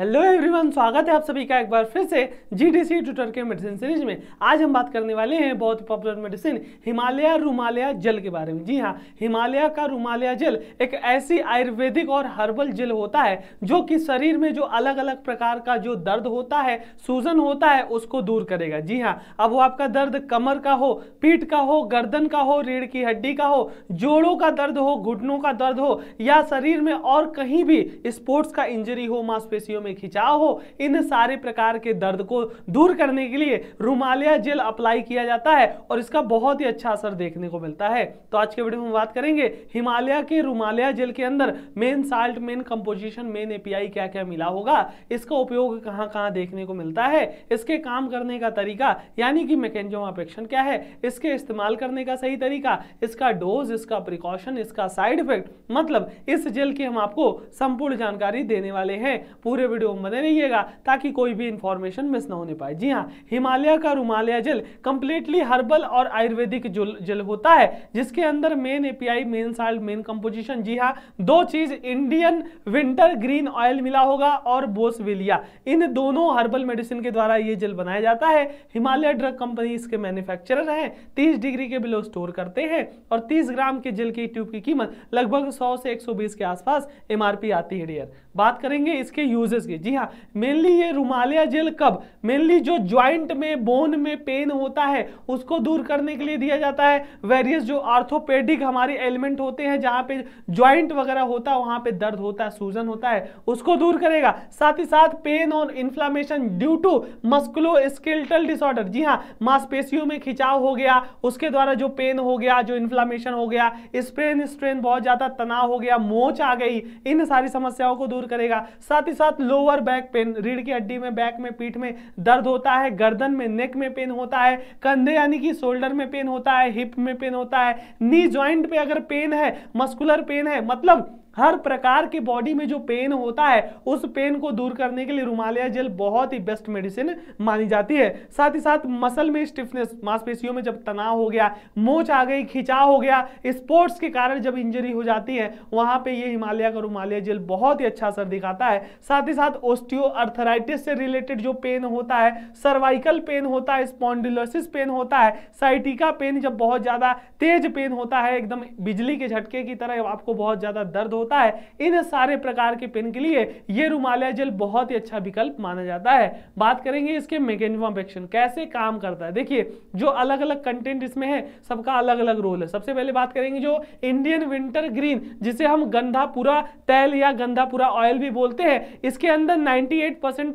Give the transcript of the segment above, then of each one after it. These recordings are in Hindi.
हेलो एवरीवन स्वागत है आप सभी का एक बार फिर से जी डी सी ट्विटर के मेडिसिन सीरीज में आज हम बात करने वाले हैं बहुत ही popular medicine Himalaya Rumalaya gel के बारे में जी हाँ हिमालय का रुमालया जल एक ऐसी आयुर्वेदिक और हर्बल जल होता है जो कि शरीर में जो अलग अलग प्रकार का जो दर्द होता है सूजन होता है उसको दूर करेगा जी हाँ अब वो आपका दर्द कमर का हो पीठ का हो गर्दन का हो रीढ़ की हड्डी का हो जोड़ों का दर्द हो घुटनों का दर्द हो या शरीर में और कहीं भी स्पोर्ट्स का इंजरी हो मांसपेशियों में खिंचाव हो इन सारे प्रकार के दर्द को दूर करने के लिए रुमालिया जेल अप्लाई किया जाता है और इसका बहुत ही अच्छा असर देखने को मिलता है तो आज के वीडियो में बात करेंगे हिमालय के रुमालिया जेल के अंदर main salt main composition main API क्या क्या मिला होगा इसका उपयोग कहाँ कहाँ देखने को मिलता है इसके काम करने का तरीका यानी कि मैकेजम अपेक्षण क्या है इसके इस्तेमाल करने का सही तरीका इसका डोज इसका प्रिकॉशन इसका साइड इफेक्ट मतलब इस जेल की हम आपको संपूर्ण जानकारी देने वाले हैं पूरे वीडियो में बने रहिएगा ताकि कोई भी इन्फॉर्मेशन मिस ना होने पाए जी हाँ हिमालय का रुमालय जल कंप्लीटली हर्बल और आयुर्वेदिक जल होता है जिसके अंदर main API main salt main composition जी हाँ दो चीज इंडियन विंटर ग्रीन ऑयल मिला होगा और बोसविलिया इन दोनों हर्बल मेडिसिन के द्वारा ये जल बनाया जाता है हिमालय ड्रग कंपनी इसके मैन्युफैक्चर हैं तीस डिग्री के बिलो स्टोर करते हैं और तीस ग्राम के जल की ट्यूब की कीमत लगभग सौ से एक के आसपास एमआरपी आती है डियर बात करेंगे इसके यूजेस की जी हाँ मेनली ये रुमालिया जेल कब मेनली जो ज्वाइंट में बोन में पेन होता है उसको दूर करने के लिए दिया जाता है वेरियस जो आर्थोपेडिक हमारे एलिमेंट होते हैं जहाँ पे ज्वाइंट वगैरह होता है वहाँ पे दर्द होता है सूजन होता है उसको दूर करेगा साथ ही साथ पेन और inflammation due to musculo skeletal disorder जी हाँ मांसपेशियों में खिंचाव हो गया उसके द्वारा जो पेन हो गया जो इन्फ्लामेशन हो गया स्प्रेन स्ट्रेन बहुत ज़्यादा तनाव हो गया मोच आ गई इन सारी समस्याओं को दूर दूर करेगा साथ ही साथ लोअर बैक पेन रीढ़ की हड्डी में बैक में पीठ में दर्द होता है गर्दन में नेक में पेन होता है कंधे यानी कि शोल्डर में पेन होता है हिप में पेन होता है नी ज्वाइंट पे अगर पेन है मस्कुलर पेन है मतलब हर प्रकार के बॉडी में जो पेन होता है उस पेन को दूर करने के लिए रुमालिया जेल बहुत ही बेस्ट मेडिसिन मानी जाती है साथ ही साथ मसल में स्टिफनेस मांसपेशियों में जब तनाव हो गया मोच आ गई खिंचाव हो गया स्पोर्ट्स के कारण जब इंजरी हो जाती है वहां पे ये हिमालय का रुमालिया जेल बहुत ही अच्छा असर दिखाता है साथ ही साथ ओस्टियो से रिलेटेड जो पेन होता है सर्वाइकल पेन होता है स्पॉन्डिलोसिस पेन होता है साइटिका पेन जब बहुत ज्यादा तेज पेन होता है एकदम बिजली के झटके की तरह आपको बहुत ज्यादा दर्द हो होता है इन सारे प्रकार के पेन के लिए ये रुमालिया जेल बहुत ही अच्छा विकल्प माना जाता है बात करेंगे इसके मैकेनिज्म ऑफ एक्शन कैसे काम करता है देखिए जो अलग अलग कंटेंट इसमें है सबका अलग अलग रोल है सबसे पहले बात करेंगे जो इंडियन विंटर ग्रीन जिसे हम गंधापुरा तेल या गंधापुरा ऑयल भी बोलते हैं इसके अंदर नाइनटी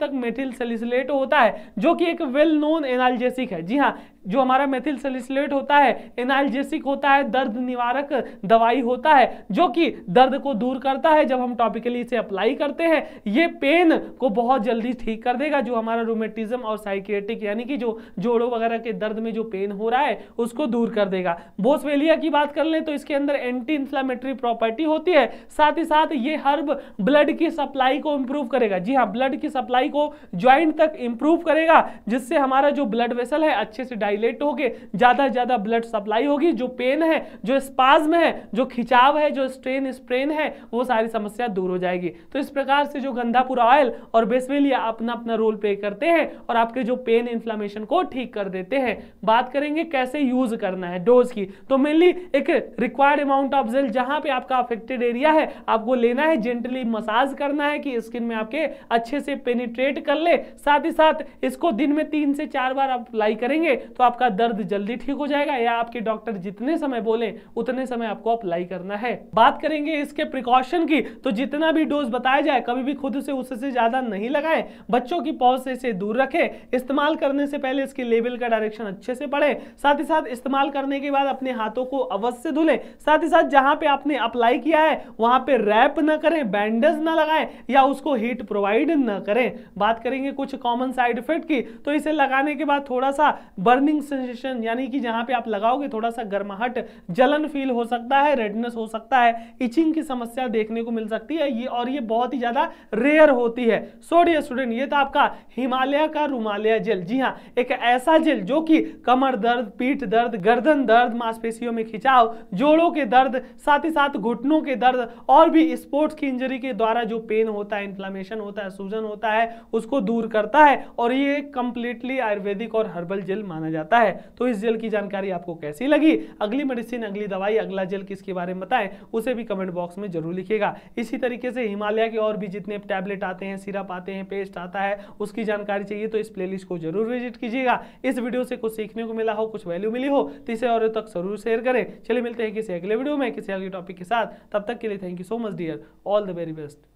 तक मेथिल सेलिसलेट होता है जो कि एक वेल नोन एनाल्जेसिक है जी हाँ जो हमारा मेथिल सलिसलेट होता है एनाइलजेसिक होता है दर्द निवारक दवाई होता है जो कि दर्द को दूर करता है जब हम टॉपिकली इसे अप्लाई करते हैं ये पेन को बहुत जल्दी ठीक कर देगा जो हमारा रोमेटिज्म और साइकेटिक यानी कि जो जोड़ों वगैरह के दर्द में जो पेन हो रहा है उसको दूर कर देगा बोसवेलिया की बात कर लें तो इसके अंदर एंटी इंफ्लामेटरी प्रॉपर्टी होती है साथ ही साथ ये हर्ब ब्लड की सप्लाई को इम्प्रूव करेगा जी हाँ ब्लड की सप्लाई को ज्वाइंट तक इंप्रूव करेगा जिससे हमारा जो ब्लड वेसल है अच्छे से डाइ डाइलेट होके ज़्यादा ज़्यादा ब्लड सप्लाई होगी जो पेन है जो स्पाज्म है जो खिंचाव है जो स्ट्रेन स्प्रेन है वो सारी समस्या दूर हो जाएगी तो इस प्रकार से जो गंधापुर ऑयल और बेसवेलिया अपना अपना रोल प्ले करते हैं और आपके जो पेन इन्फ्लामेशन को ठीक कर देते हैं बात करेंगे कैसे यूज करना है डोज की तो मेनली एक रिक्वायर्ड अमाउंट ऑफ जेल जहां पे आपका अफेक्टेड एरिया है आपको लेना है जेंटली मसाज करना है कि स्किन में आपके अच्छे से पेनिट्रेट कर ले साथ ही साथ इसको दिन में तीन से चार बार आप अप्लाई करेंगे तो आपका दर्द जल्दी ठीक हो जाएगा या आपके डॉक्टर जितने समय बोले उतने समय आपको अप्लाई करना है बात करेंगे इसके प्रिकॉशन की तो जितना भी डोज बताया जाए कभी भी खुद से उससे ज्यादा नहीं लगाए बच्चों की पौध से इसे दूर रखें इस्तेमाल करने से पहले इसके लेवल का डायरेक्शन अच्छे से पढ़े साथ ही साथ इस्तेमाल करने के बाद अपने हाथों को अवश्य धुले साथ ही साथ जहां पे आपने अप्लाई किया है वहां पे रैप न करें बैंडेज ना लगाए या उसको हीट प्रोवाइड न करें बात करेंगे कुछ कॉमन साइड इफेक्ट की तो इसे लगाने के बाद थोड़ा सा बर्न बर्निंग सेंसेशन यानी कि जहां पे आप लगाओगे थोड़ा सा गर्माहट जलन फील हो सकता है रेडनेस हो सकता है इचिंग की समस्या देखने को मिल सकती है ये और ये बहुत ही ज़्यादा रेयर होती है सो स्टूडेंट ये था आपका हिमालय का रुमालय जेल जी हाँ एक ऐसा जेल जो कि कमर दर्द पीठ दर्द गर्दन दर्द मांसपेशियों में खिंचाव जोड़ों के दर्द साथ ही साथ घुटनों के दर्द और भी स्पोर्ट्स की इंजरी के द्वारा जो पेन होता है इंफ्लामेशन होता है सूजन होता है उसको दूर करता है और ये कंप्लीटली आयुर्वेदिक और हर्बल जेल माना जाता है जाता है तो इस जेल की जानकारी आपको कैसी लगी अगली मेडिसिन अगली दवाई अगला जेल किसके बारे में बताएं उसे भी कमेंट बॉक्स में जरूर लिखेगा इसी तरीके से हिमालय के और भी जितने टैबलेट आते हैं सिरप आते हैं पेस्ट आता है उसकी जानकारी चाहिए तो इस प्लेलिस्ट को जरूर विजिट कीजिएगा इस वीडियो से कुछ सीखने को मिला हो कुछ वैल्यू मिली हो तो इसे और तक जरूर शेयर करें चलिए मिलते हैं किसी अगले वीडियो में किसी अगले टॉपिक के साथ तब तक के लिए thank you so much dear all the very best